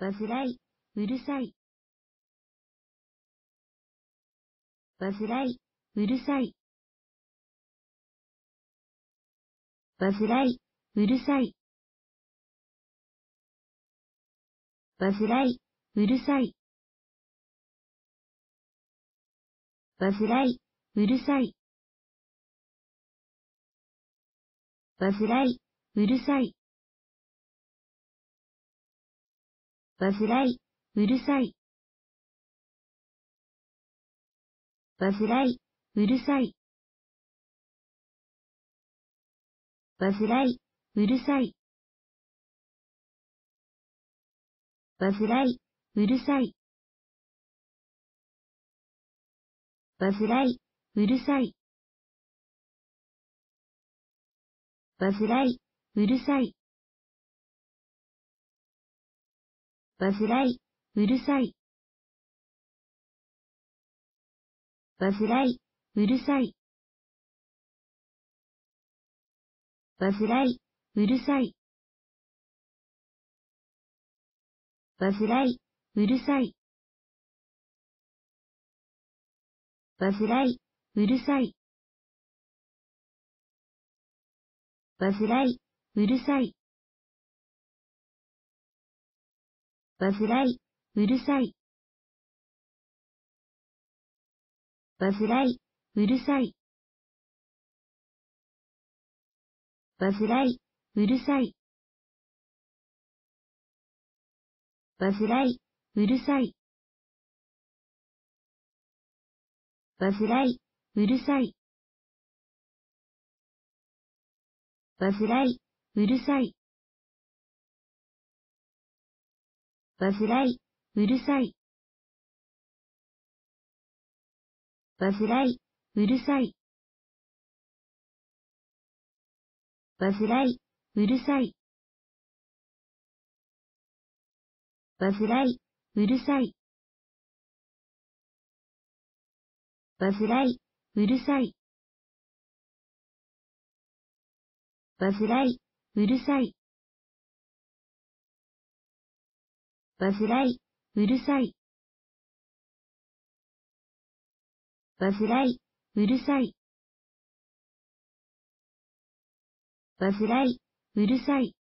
わずらい、うるさい。わずらい、うるさい。わずらい、うるさい。わずらい、うるさい。わずらい、うるさい。わずらい、うるさい。わずらい、うるさい。わずらい、うるさい。わずらい、うるさい。わずらい、うるさい。わずらい、うるさい。わずらい、うるさい。わずらい、うるさい。わずらい、うるさい。わずらい、うるさい。わずらい、うるさい。わずらい、うるさい。わずらい、うるさい。わずらい、うるさい。わずらい、うるさい。わずらい、うるさい。わずらい、うるさい。わずらい、うるさい。わずらい、うるさい。わずらい、うるさい。わずらい、うるさい。わずらい、うるさい。わずらい、うるさい。わずらい、うるさい。わずらい、うるさい。らい、うるさい。らい、うるさい。らい、うるさい。らい、うるさい。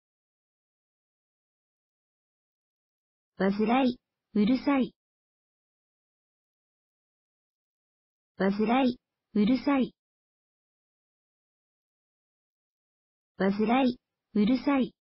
らい、うるさい。らい、うるさい。